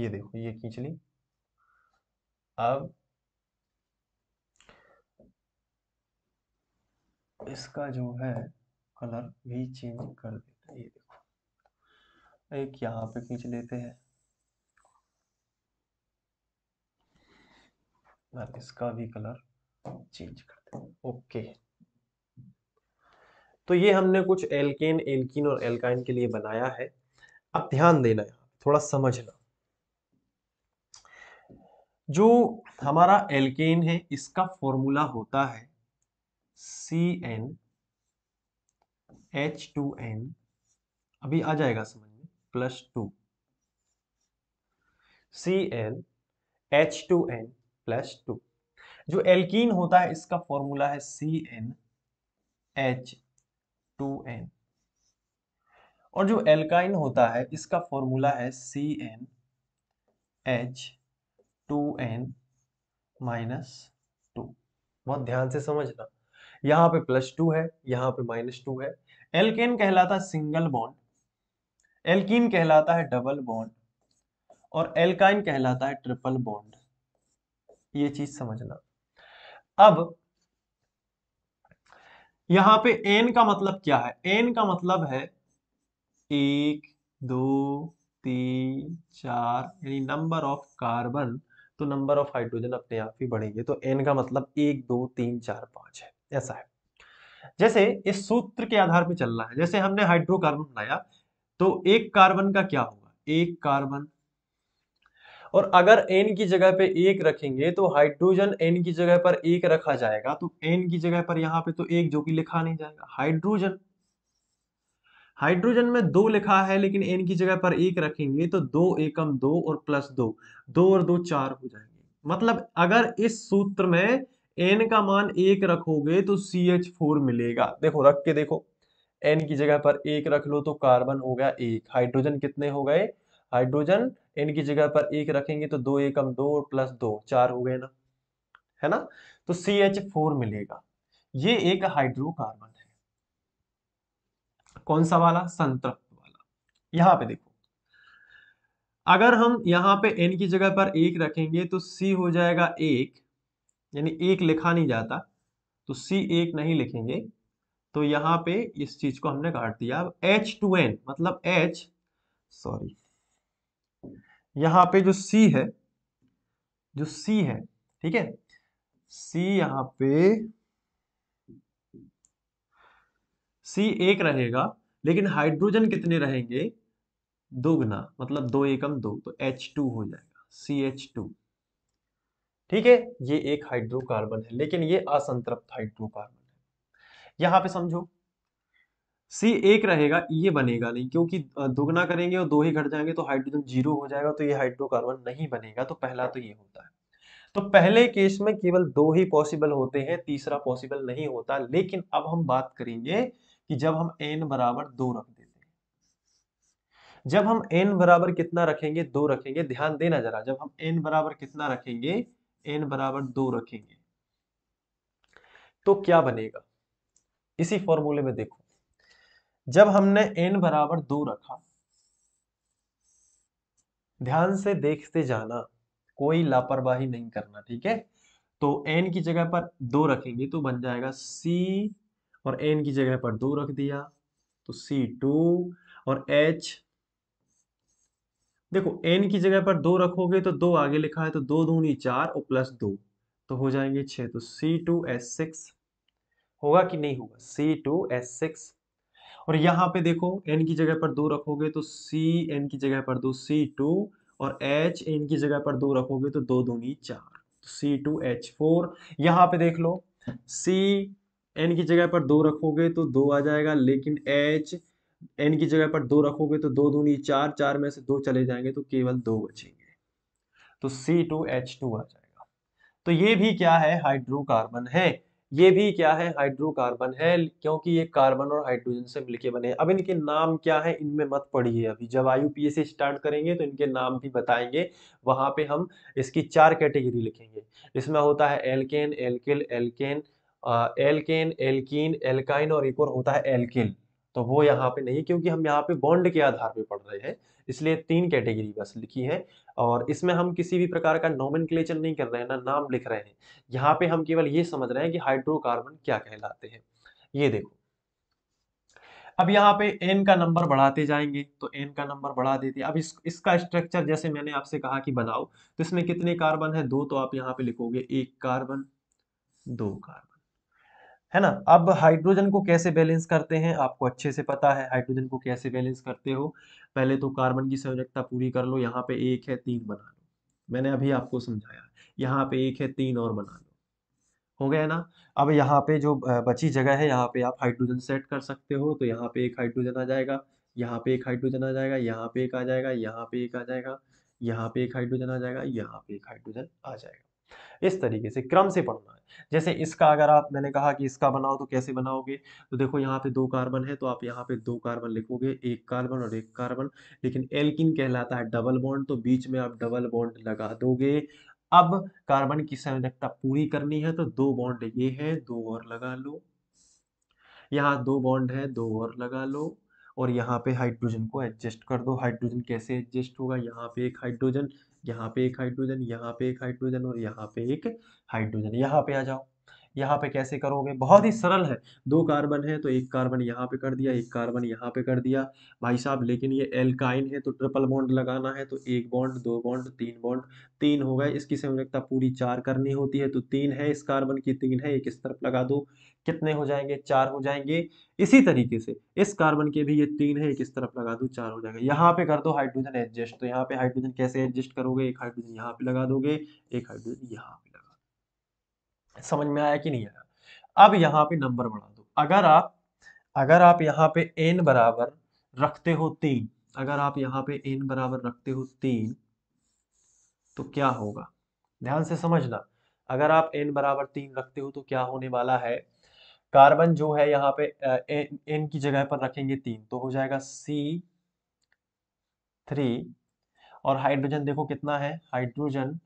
ये देखो ये खींच ली अब इसका जो है कलर भी चेंज कर देते हैं ये देखो एक यहाँ पे खींच लेते हैं और इसका भी कलर चेंज कर दे ओके तो ये हमने कुछ एल्केन एल्किन और एल्काइन के लिए बनाया है अब ध्यान देना थोड़ा समझना जो हमारा एल्केन है इसका फॉर्मूला होता है C N H two N अभी आ जाएगा समझ में plus two C N H two N plus two जो एल्कीन होता है इसका फॉर्मूला है C N H two N और जो एल्काइन होता है इसका फॉर्मूला है C N H two N minus two बहुत ध्यान से समझना यहाँ पे प्लस टू है यहां पे माइनस टू है एल्केन कहलाता है सिंगल बॉन्ड एल्कीन कहलाता है डबल बॉन्ड और एल्काइन कहलाता है ट्रिपल बॉन्ड ये चीज समझना अब यहां पे एन का मतलब क्या है एन का मतलब है एक दो तीन चार यानी नंबर ऑफ कार्बन तो नंबर ऑफ हाइड्रोजन अपने आप ही बढ़ेंगे तो एन का मतलब एक दो तीन चार पांच है ऐसा है जैसे इस सूत्र के आधार पर चलना है जैसे हमने हाइड्रोकार्बन बनाया तो एक कार्बन का क्या होगा एक कार्बन और अगर एन की जगह पे एक रखेंगे तो हाइड्रोजन एन की जगह पर एक रखा जाएगा तो एन की जगह पर यहाँ पे तो एक जो कि लिखा नहीं जाएगा हाइड्रोजन हाइड्रोजन में दो लिखा है लेकिन एन की जगह पर एक रखेंगे तो दो एकम दो और प्लस दो दो और दो चार हो जाएंगे मतलब अगर इस सूत्र में एन का मान एक रखोगे तो सी एच फोर मिलेगा देखो रख के देखो एन की जगह पर एक रख लो तो कार्बन हो गया एक हाइड्रोजन कितने हो गए हाइड्रोजन इनकी जगह पर एक रखेंगे तो दो एकम दो प्लस दो चार हो गए ना है ना तो सी एच फोर मिलेगा ये एक हाइड्रोकार्बन है कौन सा वाला संतृप्त वाला यहां पे देखो अगर हम यहां पे एन की जगह पर एक रखेंगे तो सी हो जाएगा एक यानी एक लिखा नहीं जाता तो सी एक नहीं लिखेंगे तो यहां पे इस चीज को हमने काट दिया अब एच टू एन मतलब एच सॉरी यहां पे जो सी है जो सी है ठीक है सी यहां पे सी एक रहेगा लेकिन हाइड्रोजन कितने रहेंगे दो गुना मतलब दो एकम दो तो एच टू हो जाएगा सी एच टू ठीक है ये एक हाइड्रोकार्बन है लेकिन ये असंतृप्त हाइड्रोकार्बन है यहां पे समझो सी एक रहेगा ये बनेगा नहीं क्योंकि दुगना करेंगे और दो ही घट जाएंगे तो हाइड्रोजन जीरो हो जाएगा तो ये हाइड्रोकार्बन नहीं बनेगा तो पहला तो ये होता है तो पहले केस में केवल दो ही पॉसिबल होते हैं तीसरा पॉसिबल नहीं होता लेकिन अब हम बात करेंगे कि जब हम एन बराबर दो रख देते हैं जब हम एन बराबर कितना रखेंगे दो रखेंगे ध्यान देना जरा जब हम एन बराबर कितना रखेंगे एन बराबर दो रखेंगे तो क्या बनेगा इसी फॉर्मूले में देखो जब हमने एन बराबर दो रखा ध्यान से देखते जाना कोई लापरवाही नहीं करना ठीक है तो एन की जगह पर दो रखेंगे तो बन जाएगा सी और एन की जगह पर दो रख दिया तो सी टू और एच देखो एन की जगह पर दो रखोगे तो दो आगे लिखा है तो दो दूनी चार और प्लस दो तो हो जाएंगे छह तो सी टू एस सिक्स होगा कि नहीं होगा सी टू एस सिक्स और यहाँ पे देखो एन की जगह पर दो रखोगे तो सी एन की जगह पर दो सी टू और एच एन की जगह पर दो रखोगे तो दो दूनी चार सी टू एच फोर यहाँ पे देख लो सी एन की जगह पर दो रखोगे तो दो आ जाएगा लेकिन एच एन की जगह पर दो रखोगे तो दो दूनी चार चार में से दो चले जाएंगे तो केवल दो बचेंगे तो सी टू एच टू आ जाएगा तो ये भी क्या है हाइड्रोकार्बन है ये भी क्या है हाइड्रोकार्बन है क्योंकि ये कार्बन और हाइड्रोजन से मिलके बने अब इनके नाम क्या है इनमें मत पढ़िए अभी जब आयु पी से स्टार्ट करेंगे तो इनके नाम भी बताएंगे वहां पे हम इसकी चार कैटेगरी लिखेंगे इसमें होता है alkane alkyl alkane alkane alkene alkyne और एक और होता है एल्किल तो वो यहाँ पे नहीं क्योंकि हम यहाँ पे बॉन्ड के आधार पे पढ़ रहे हैं इसलिए तीन कैटेगरी बस लिखी है और इसमें हम किसी भी प्रकार का नॉमिन नहीं कर रहे हैं ना नाम लिख रहे हैं यहाँ पे हम केवल ये समझ रहे हैं कि हाइड्रोकार्बन क्या कहलाते हैं ये देखो अब यहाँ पे एन का नंबर बढ़ाते जाएंगे तो एन का नंबर बढ़ा देते अब इस इसका स्ट्रक्चर जैसे मैंने आपसे कहा कि बनाओ तो इसमें कितने कार्बन है दो तो आप यहाँ पे लिखोगे एक कार्बन दो कार्बन है ना अब हाइड्रोजन को कैसे बैलेंस करते हैं आपको अच्छे से पता है हाइड्रोजन को कैसे बैलेंस करते हो पहले तो कार्बन की संयोजकता पूरी कर लो यहाँ पे एक है तीन बना लो मैंने अभी आपको समझाया यहाँ पे एक है तीन और बना लो हो गया ना अब यहाँ पे जो बची जगह है यहाँ पे आप हाइड्रोजन सेट कर सकते हो तो यहाँ पे एक हाइड्रोजन आ जाएगा यहाँ पे एक हाइड्रोजन आ जाएगा यहाँ पे एक आ जाएगा यहाँ पे एक आ जाएगा यहाँ पे एक हाइड्रोजन आ जाएगा यहाँ पे एक हाइड्रोजन आ जाएगा इस तरीके से क्रम से पढ़ना है जैसे इसका अगर आप मैंने कहा कि इसका बनाओ तो कैसे बनाओगे तो देखो यहाँ पे दो कार्बन है तो आप यहाँ पे दो कार्बन लिखोगे एक कार्बन और एक कार्बन लेकिन एल्किन कहलाता है डबल बॉन्ड तो बीच में आप डबल बॉन्ड लगा दोगे अब कार्बन की संरचना पूरी करनी है तो दो बॉन्ड ये है दो और लगा लो यहाँ दो बॉन्ड है दो और लगा लो और यहाँ पे हाइड्रोजन को एडजस्ट कर दो हाइड्रोजन कैसे एडजस्ट होगा यहाँ पे एक हाइड्रोजन यहाँ पे एक हाइड्रोजन यहाँ पे एक हाइड्रोजन और यहाँ पे एक हाइड्रोजन यहाँ पे आ जाओ यहाँ पे कैसे करोगे बहुत ही सरल है दो कार्बन है तो एक कार्बन यहाँ पे कर दिया एक कार्बन यहाँ पे कर दिया भाई साहब लेकिन ये एल्काइन है तो ट्रिपल बॉन्ड लगाना है तो एक बॉन्ड दो बॉन्ड तीन बॉन्ड तीन हो गए इसकी संयुक्तता पूरी चार करनी होती है तो तीन है इस कार्बन की तीन है एक इस तरफ लगा दो कितने हो जाएंगे चार हो जाएंगे इसी तरीके से इस कार्बन के भी ये तीन है एक इस तरफ लगा दो चार हो जाएगा यहाँ पे कर दो हाइड्रोजन एडजस्ट तो यहाँ पे हाइड्रोजन कैसे एडजस्ट करोगे एक हाइड्रोजन यहाँ पे लगा दोगे एक हाइड्रोजन यहाँ पे समझ में आया कि नहीं आया अब यहाँ पे नंबर बढ़ा दो अगर आप अगर आप यहाँ पे एन बराबर रखते हो तीन अगर आप यहाँ पे एन बराबर रखते हो तीन तो क्या होगा ध्यान से समझना अगर आप एन बराबर तीन रखते हो तो क्या होने वाला है कार्बन जो है यहाँ पे एन की जगह पर रखेंगे तीन तो हो जाएगा सी थ्री और हाइड्रोजन देखो कितना है हाइड्रोजन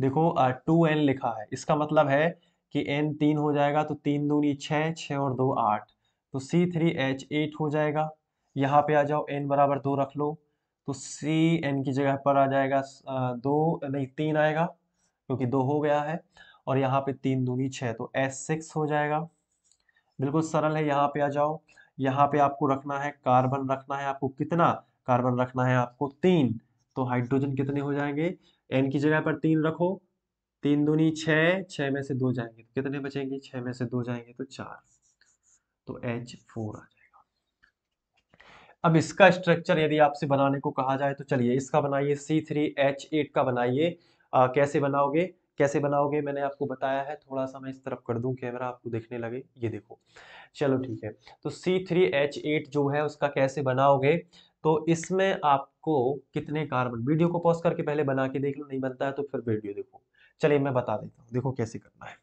देखो टू एन लिखा है इसका मतलब है कि एन तीन हो जाएगा तो तीन दूनी छः छः और दो आठ तो सी थ्री एच एट हो जाएगा यहाँ पे आ जाओ एन बराबर दो रख लो तो सी एन की जगह पर आ जाएगा दो नहीं तीन आएगा क्योंकि दो हो गया है और यहाँ पे तीन दूनी छः तो एस सिक्स हो जाएगा बिल्कुल सरल है यहाँ पे आ जाओ यहाँ पे आपको रखना है कार्बन रखना है आपको कितना कार्बन रखना है आपको तीन तो हाइड्रोजन कितने हो जाएंगे एन की जगह पर तीन रखो तीन दूनी छ छह में से दो जाएंगे तो कितने बचेंगे छह में से दो जाएंगे तो चार तो एच फोर आ जाएगा अब इसका स्ट्रक्चर यदि आपसे बनाने को कहा जाए तो चलिए इसका बनाइए सी थ्री एच एट का बनाइए कैसे बनाओगे कैसे बनाओगे मैंने आपको बताया है थोड़ा सा मैं इस तरफ कर दूं कैमरा आपको देखने लगे ये देखो चलो ठीक है तो सी थ्री एच एट जो है उसका कैसे बनाओगे तो इसमें आपको कितने कार्बन वीडियो को पॉज करके पहले बना के देख लो नहीं बनता है तो फिर वीडियो देखो चलिए मैं बता देता हूँ देखो कैसे करना है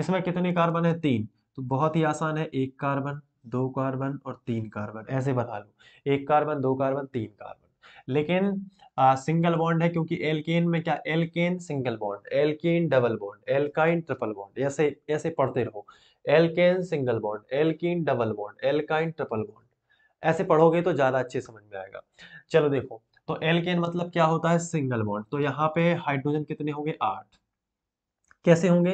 इसमें कितने कार्बन है तीन तो बहुत ही आसान है एक कार्बन दो कार्बन और तीन कार्बन ऐसे बना लो एक कार्बन दो कार्बन तीन कार्बन लेकिन आ, सिंगल बॉन्ड है क्योंकि एलकेन में क्या alkane single bond alkane double bond alkyne triple bond ऐसे ऐसे पढ़ते रहो alkane single bond alkene double bond alkyne triple bond ऐसे पढ़ोगे तो ज़्यादा अच्छे समझ में आएगा चलो देखो तो एलकेन मतलब क्या होता है सिंगल बॉन्ड तो यहाँ पे हाइड्रोजन कितने होंगे आठ कैसे होंगे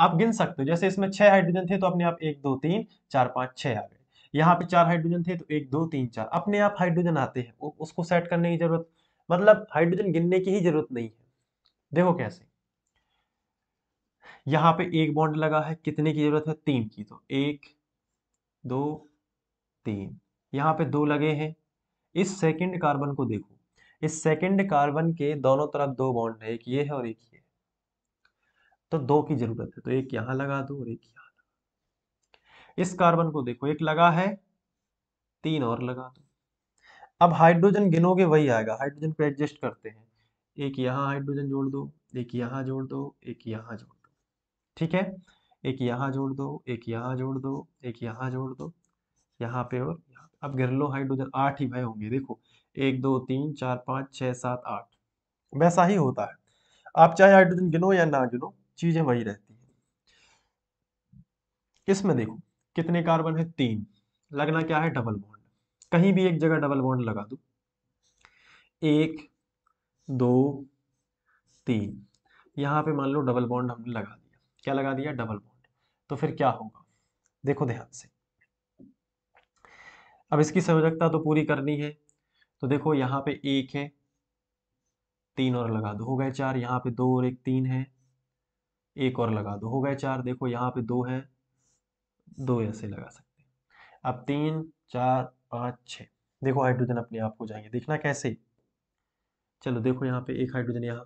आप गिन सकते हो जैसे इसमें छह हाइड्रोजन थे तो अपने आप एक दो तीन चार पांच छह आ गए यहाँ पे चार हाइड्रोजन थे तो एक दो तीन चार अपने आप हाइड्रोजन आते हैं उसको सेट करने की जरूरत मतलब हाइड्रोजन गिनने की ही जरूरत नहीं है देखो कैसे यहाँ पे एक बॉन्ड लगा है कितने की जरूरत है तीन की तो एक दो तीन यहाँ पे दो लगे हैं इस सेकेंड कार्बन को देखो इस सेकेंड कार्बन के दोनों तरफ दो बॉन्ड है एक ये है और एक ये तो दो की जरूरत है तो एक यहां लगा दो और एक यहां लगा इस कार्बन को देखो एक लगा है तीन और लगा दो अब हाइड्रोजन गिनोगे वही आएगा हाइड्रोजन को एडजस्ट करते हैं एक यहाँ हाइड्रोजन जोड़ दो एक यहाँ जोड़ दो एक यहाँ जोड़ दो ठीक है एक यहाँ जोड़ दो एक यहां जोड़ दो एक यहाँ जोड़ दो यहाँ पे और यहां अब गिर लो हाइड्रोजन आठ ही भाई होंगे देखो एक दो तीन चार पाँच छः सात आठ वैसा ही होता है आप चाहे हाइड्रोजन गिनो या ना गिनो चीज़ें वही रहती हैं इसमें देखो कितने कार्बन है तीन लगना क्या है डबल बॉन्ड कहीं भी एक जगह डबल बॉन्ड लगा दो एक दो तीन यहां पे मान लो डबल बॉन्ड हमने लगा दिया क्या लगा दिया डबल बॉन्ड तो फिर क्या होगा देखो ध्यान से अब इसकी संयोजकता तो पूरी करनी है तो देखो यहाँ पे एक है तीन और लगा दो हो गए चार यहाँ पे दो और एक तीन है एक और लगा दो हो गए चार देखो यहाँ पे दो है दो ऐसे लगा सकते हैं अब तीन चार पाँच छ देखो हाइड्रोजन अपने आप हो जाएंगे देखना कैसे चलो देखो यहाँ पे एक हाइड्रोजन यहाँ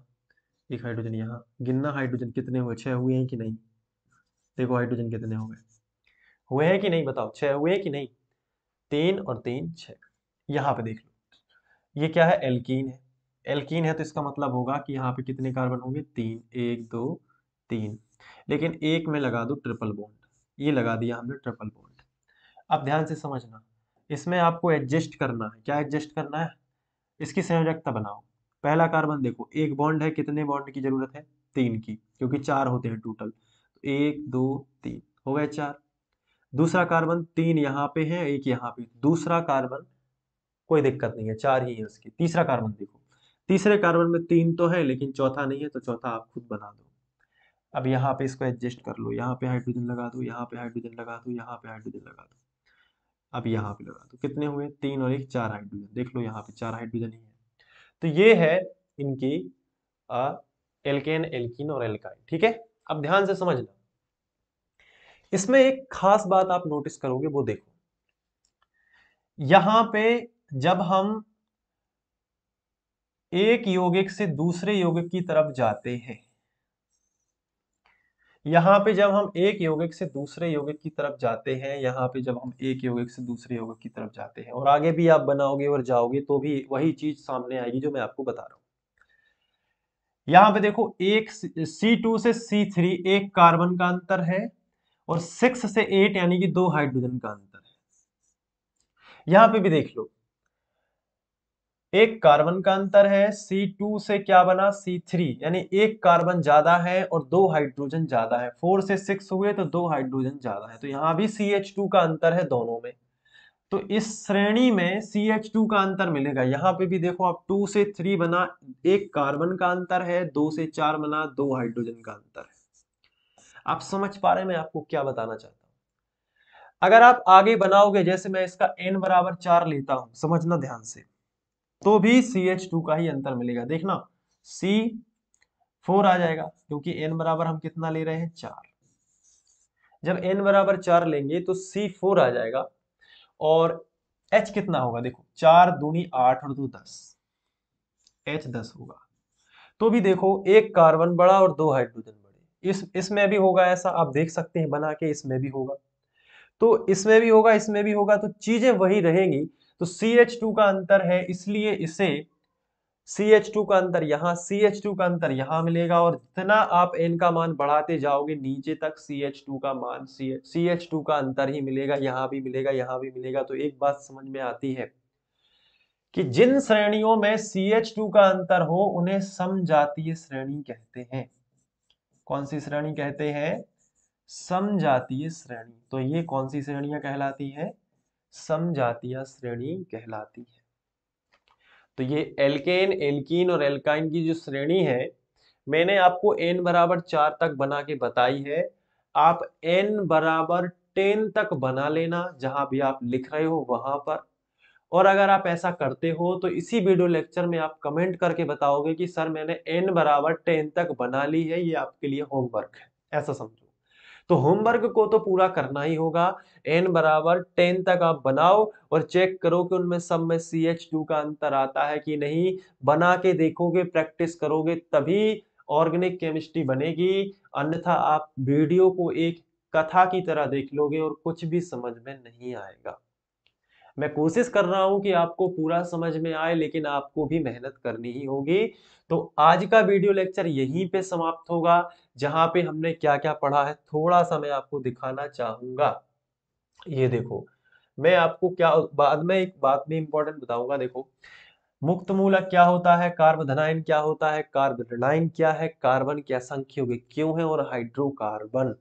एक हाइड्रोजन यहाँ गिनना हाइड्रोजन कितने हुए छह हुए हैं कि नहीं देखो हाइड्रोजन कितने हो गए हुए हैं कि नहीं बताओ छह हुए कि नहीं तीन और तीन छ यहाँ पे देख लो ये क्या है एल्कीन है एल्कीन है तो इसका मतलब होगा कि यहाँ पे कितने कार्बन होंगे तीन एक दो तीन लेकिन एक में लगा दो ट्रिपल बोन्ड ये लगा दिया हमने ट्रिपल बोन्ड अब ध्यान से समझना इसमें आपको एडजस्ट करना है क्या एडजस्ट करना है इसकी संयोजकता बनाओ पहला कार्बन देखो एक बॉन्ड है कितने बॉन्ड की जरूरत है तीन की क्योंकि चार होते हैं टोटल तो एक दो तीन हो गए चार दूसरा कार्बन तीन यहाँ पे है एक यहाँ पे दूसरा कार्बन कोई दिक्कत नहीं है चार ही है उसकी तीसरा कार्बन देखो तीसरे कार्बन में तीन तो है लेकिन चौथा नहीं है तो चौथा आप खुद बना दो अब यहाँ पे इसको एडजस्ट कर लो यहाँ पे हाइड्रोजन लगा दो यहाँ पे हाइड्रोजन लगा दो यहाँ पे हाइड्रोजन लगा दो अब यहाँ पे लगा दो कितने हुए तीन और एक चार हाइड्रोजन देख लो यहाँ पे चार हाइड्रोजन ही है तो ये है इनकी एल्केन एल्किन और एल्काइन ठीक है अब ध्यान से समझना इसमें एक खास बात आप नोटिस करोगे वो देखो यहां पे जब हम एक यौगिक से दूसरे यौगिक की तरफ जाते हैं यहां पे जब हम एक यौगिक से दूसरे यौगिक की तरफ जाते हैं यहां पे जब हम एक यौगिक से दूसरे यौगिक की तरफ जाते हैं और आगे भी आप बनाओगे और जाओगे तो भी वही चीज सामने आएगी जो मैं आपको बता रहा हूं यहां पे देखो एक सी टू से सी थ्री एक कार्बन का अंतर है और सिक्स से एट यानी कि दो हाइड्रोजन का अंतर है यहां पर भी देख लो एक कार्बन का अंतर है C2 से क्या बना C3 यानी एक कार्बन ज्यादा है और दो हाइड्रोजन ज्यादा है फोर से सिक्स हुए तो दो हाइड्रोजन ज्यादा है तो यहां भी CH2 का अंतर है दोनों में तो इस श्रेणी में CH2 का अंतर मिलेगा यहाँ पे भी देखो आप टू से थ्री बना एक कार्बन का अंतर है दो से चार बना दो हाइड्रोजन का अंतर है आप समझ पा रहे मैं आपको क्या बताना चाहता हूं अगर आप आगे बनाओगे जैसे मैं इसका एन बराबर चार लेता हूं समझना ध्यान से तो भी सी एच टू का ही अंतर मिलेगा देखना सी फोर आ जाएगा क्योंकि एन बराबर हम कितना ले रहे हैं चार जब एन बराबर चार लेंगे तो सी फोर आ जाएगा और एच कितना होगा देखो चार दूनी आठ और दो दस एच दस होगा तो भी देखो एक कार्बन बड़ा और दो हाइड्रोजन बड़े इस इसमें भी होगा ऐसा आप देख सकते हैं बना के इसमें भी होगा तो इसमें भी होगा इसमें भी होगा तो चीजें वही रहेंगी तो CH2 का अंतर है इसलिए इसे CH2 का अंतर यहाँ CH2 का अंतर यहाँ मिलेगा और जितना आप N का मान बढ़ाते जाओगे नीचे तक CH2 का मान CH2 का अंतर ही मिलेगा यहाँ भी मिलेगा यहाँ भी मिलेगा तो एक बात समझ में आती है कि जिन श्रेणियों में CH2 का अंतर हो उन्हें समजातीय श्रेणी कहते हैं कौन सी श्रेणी कहते हैं समजातीय श्रेणी तो ये कौन सी श्रेणियां कहलाती है समजातीय श्रेणी कहलाती है तो ये एल्केन एल्कीन और एल्काइन की जो श्रेणी है मैंने आपको एन बराबर चार तक बना के बताई है आप एन बराबर टेन तक बना लेना जहां भी आप लिख रहे हो वहां पर और अगर आप ऐसा करते हो तो इसी वीडियो लेक्चर में आप कमेंट करके बताओगे कि सर मैंने n बराबर टेन तक बना ली है ये आपके लिए होमवर्क है ऐसा समझो तो होमवर्क को तो पूरा करना ही होगा एन बराबर टेन तक आप बनाओ और चेक करो कि उनमें सब में सी एच टू का अंतर आता है कि नहीं बना के देखोगे प्रैक्टिस करोगे तभी ऑर्गेनिक केमिस्ट्री बनेगी अन्यथा आप वीडियो को एक कथा की तरह देख लोगे और कुछ भी समझ में नहीं आएगा मैं कोशिश कर रहा हूं कि आपको पूरा समझ में आए लेकिन आपको भी मेहनत करनी ही होगी तो आज का वीडियो लेक्चर यहीं पे समाप्त होगा जहां पे हमने क्या क्या पढ़ा है थोड़ा सा मैं आपको दिखाना चाहूंगा ये देखो मैं आपको क्या बाद में एक बात भी इंपॉर्टेंट बताऊंगा देखो मुक्त मूलक क्या होता है कार्बधनाइन क्या होता है कार्बनाइन क्या है कार्बन क्या संख्योगिक क्यों है और हाइड्रोकार्बन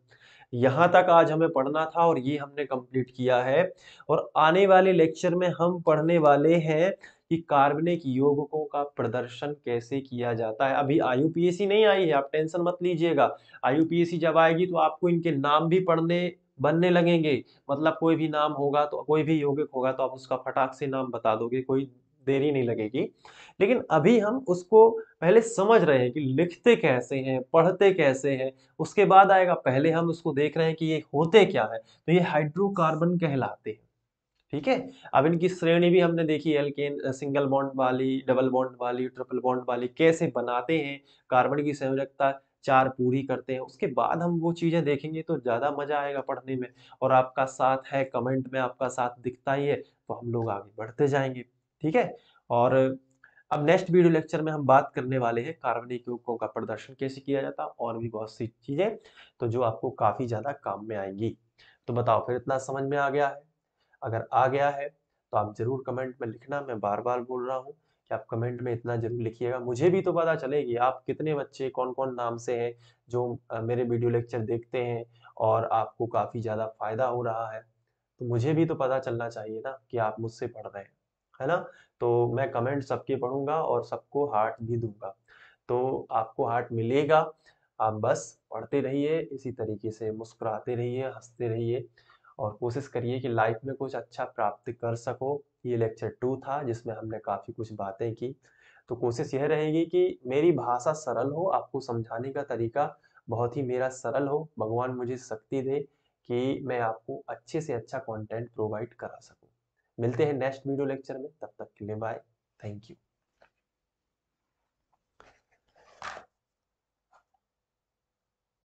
यहाँ हाँ। तक आज हमें पढ़ना था और ये हमने कंप्लीट किया है और आने वाले लेक्चर में हम पढ़ने वाले हैं कि कार्बनिक योगकों का प्रदर्शन कैसे किया जाता है अभी आयु नहीं आई है आप टेंशन मत लीजिएगा आयु जब आएगी तो आपको इनके नाम भी पढ़ने बनने लगेंगे मतलब कोई भी नाम होगा तो कोई भी योगिक होगा तो आप उसका फटाक से नाम बता दोगे कोई देरी नहीं लगेगी लेकिन अभी हम उसको पहले समझ रहे हैं कि लिखते कैसे हैं पढ़ते कैसे हैं उसके बाद आएगा पहले हम उसको देख रहे हैं कि ये होते क्या है तो ये हाइड्रोकार्बन कहलाते हैं ठीक है अब इनकी श्रेणी भी हमने देखी एल्केन सिंगल बॉन्ड वाली डबल बॉन्ड वाली ट्रिपल बॉन्ड वाली कैसे बनाते हैं कार्बन की संयोजकता चार पूरी करते हैं उसके बाद हम वो चीज़ें देखेंगे तो ज़्यादा मज़ा आएगा पढ़ने में और आपका साथ है कमेंट में आपका साथ दिखता ही है तो हम लोग आगे बढ़ते जाएंगे ठीक है और अब नेक्स्ट वीडियो लेक्चर में हम बात करने वाले हैं कार्बनिक युगकों का प्रदर्शन कैसे किया जाता और भी बहुत सी चीज़ें तो जो आपको काफ़ी ज़्यादा काम में आएंगी तो बताओ फिर इतना समझ में आ गया है अगर आ गया है तो आप ज़रूर कमेंट में लिखना मैं बार बार बोल रहा हूँ कि आप कमेंट में इतना जरूर लिखिएगा मुझे भी तो पता चलेगी आप कितने बच्चे कौन कौन नाम से हैं जो मेरे वीडियो लेक्चर देखते हैं और आपको काफ़ी ज़्यादा फायदा हो रहा है तो मुझे भी तो पता चलना चाहिए ना कि आप मुझसे पढ़ रहे हैं है ना तो मैं कमेंट सबके पढ़ूंगा और सबको हार्ट भी दूंगा तो आपको हार्ट मिलेगा आप बस पढ़ते रहिए इसी तरीके से मुस्कुराते रहिए हंसते रहिए और कोशिश करिए कि लाइफ में कुछ अच्छा प्राप्त कर सको ये लेक्चर टू था जिसमें हमने काफ़ी कुछ बातें की तो कोशिश यह रहेगी कि मेरी भाषा सरल हो आपको समझाने का तरीका बहुत ही मेरा सरल हो भगवान मुझे शक्ति दे कि मैं आपको अच्छे से अच्छा कंटेंट प्रोवाइड करा सकूँ मिलते हैं नेक्स्ट वीडियो लेक्चर में तब तक के लिए बाय थैंक यू